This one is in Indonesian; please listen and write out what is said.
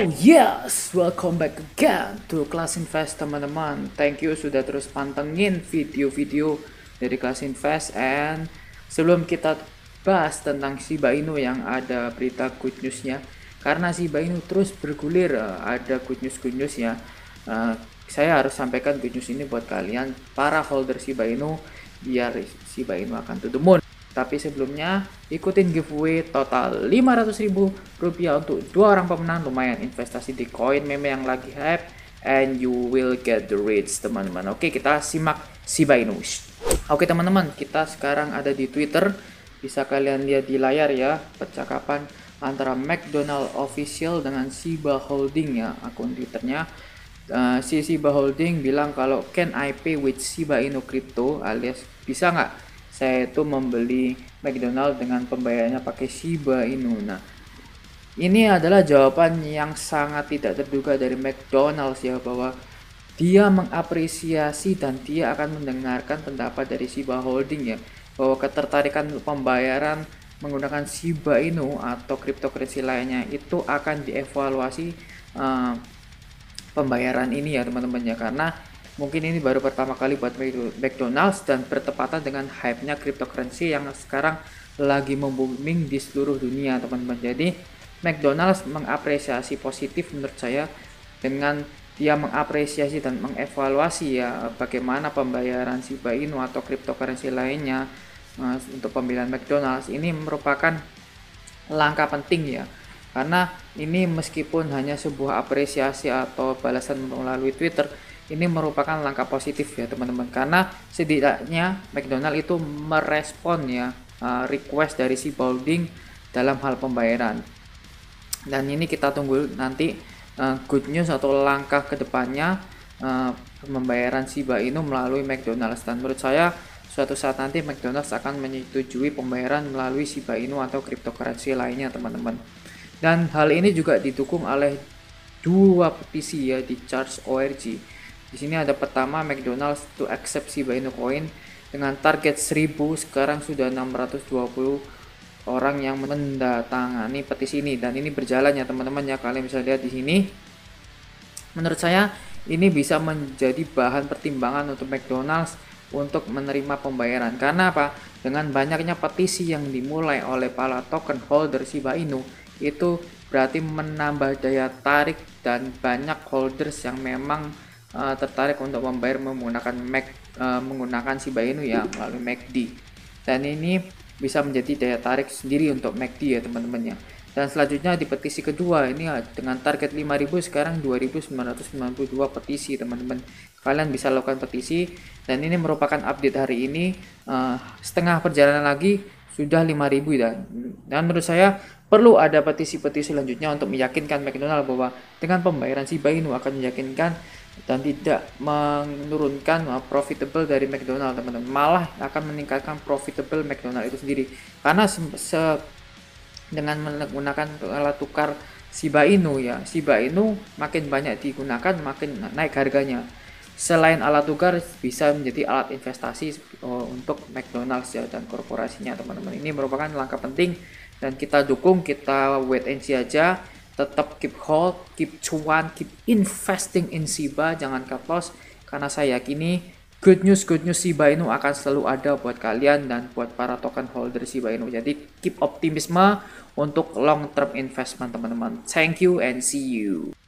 Oh yes, welcome back again to Class Invest teman-teman. Thank you sudah terus pantengin video-video dari Class Invest and sebelum kita bahas tentang Shiba Inu yang ada berita good newsnya karena Shiba Inu terus bergulir eh, ada good news good news ya. Uh, eh, saya harus sampaikan good news ini buat kalian para holder Shiba Inu biar Shiba Inu akan to tapi sebelumnya, ikutin giveaway total 500 ribu rupiah untuk dua orang pemenang. Lumayan investasi di koin meme yang lagi hype. And you will get the rates, teman-teman. Oke, kita simak Shiba Inu. Oke, teman-teman. Kita sekarang ada di Twitter. Bisa kalian lihat di layar ya, percakapan antara McDonald Official dengan Siba Holding ya, akun Twitternya. Uh, si Shiba Holding bilang kalau can I pay with Shiba Inu Crypto alias bisa nggak saya itu membeli McDonald dengan pembayarannya pakai Shiba Inu. Nah, ini adalah jawaban yang sangat tidak terduga dari McDonald's ya bahwa dia mengapresiasi dan dia akan mendengarkan pendapat dari Shiba Holding ya bahwa ketertarikan pembayaran menggunakan Shiba Inu atau cryptocurrency lainnya itu akan dievaluasi uh, pembayaran ini ya teman-teman ya karena mungkin ini baru pertama kali buat McDonald's dan bertepatan dengan hype-nya cryptocurrency yang sekarang lagi booming di seluruh dunia teman-teman jadi McDonald's mengapresiasi positif menurut saya dengan dia mengapresiasi dan mengevaluasi ya bagaimana pembayaran Shiba Inu atau cryptocurrency lainnya eh, untuk pembelian McDonald's ini merupakan langkah penting ya karena ini meskipun hanya sebuah apresiasi atau balasan melalui Twitter, ini merupakan langkah positif ya teman-teman. Karena setidaknya McDonald itu merespon ya eh, request dari si Balding dalam hal pembayaran. Dan ini kita tunggu nanti eh, good news atau langkah kedepannya eh, pembayaran si Inu melalui McDonald's dan menurut saya suatu saat nanti McDonald's akan menyetujui pembayaran melalui si Inu atau cryptocurrency lainnya teman-teman. Dan hal ini juga didukung oleh dua petisi ya di charge ORG. Di sini ada pertama McDonald's to accept Shiba coin dengan target 1000 sekarang sudah 620 orang yang mendatangani petisi ini dan ini berjalan ya teman-teman ya kalian bisa lihat di sini. Menurut saya ini bisa menjadi bahan pertimbangan untuk McDonald's untuk menerima pembayaran. Karena apa? Dengan banyaknya petisi yang dimulai oleh para token holder Shiba Inu, itu berarti menambah daya tarik dan banyak holders yang memang uh, tertarik untuk membayar menggunakan Mac uh, menggunakan Shiba Inu ya melalui MACD dan ini bisa menjadi daya tarik sendiri untuk MACD ya teman-teman ya dan selanjutnya di petisi kedua ini ya, dengan target 5000 sekarang 2992 petisi teman-teman kalian bisa lakukan petisi dan ini merupakan update hari ini uh, setengah perjalanan lagi sudah 5000 dan ya. dan menurut saya perlu ada petisi-petisi selanjutnya untuk meyakinkan McDonald bahwa dengan pembayaran si Bainu akan meyakinkan dan tidak menurunkan uh, profitable dari McDonald teman-teman malah akan meningkatkan profitable McDonald itu sendiri karena se, se dengan menggunakan alat tukar Shiba Inu ya Shiba Inu makin banyak digunakan makin naik harganya Selain alat tukar bisa menjadi alat investasi eh, untuk McDonald's ya dan korporasinya teman-teman. Ini merupakan langkah penting dan kita dukung, kita wait and see aja. Tetap keep hold, keep cuan, keep investing in SIBA jangan cut loss karena saya yakini good news good news Shiba Inu akan selalu ada buat kalian dan buat para token holder Shiba Inu. Jadi keep optimisme untuk long term investment teman-teman. Thank you and see you.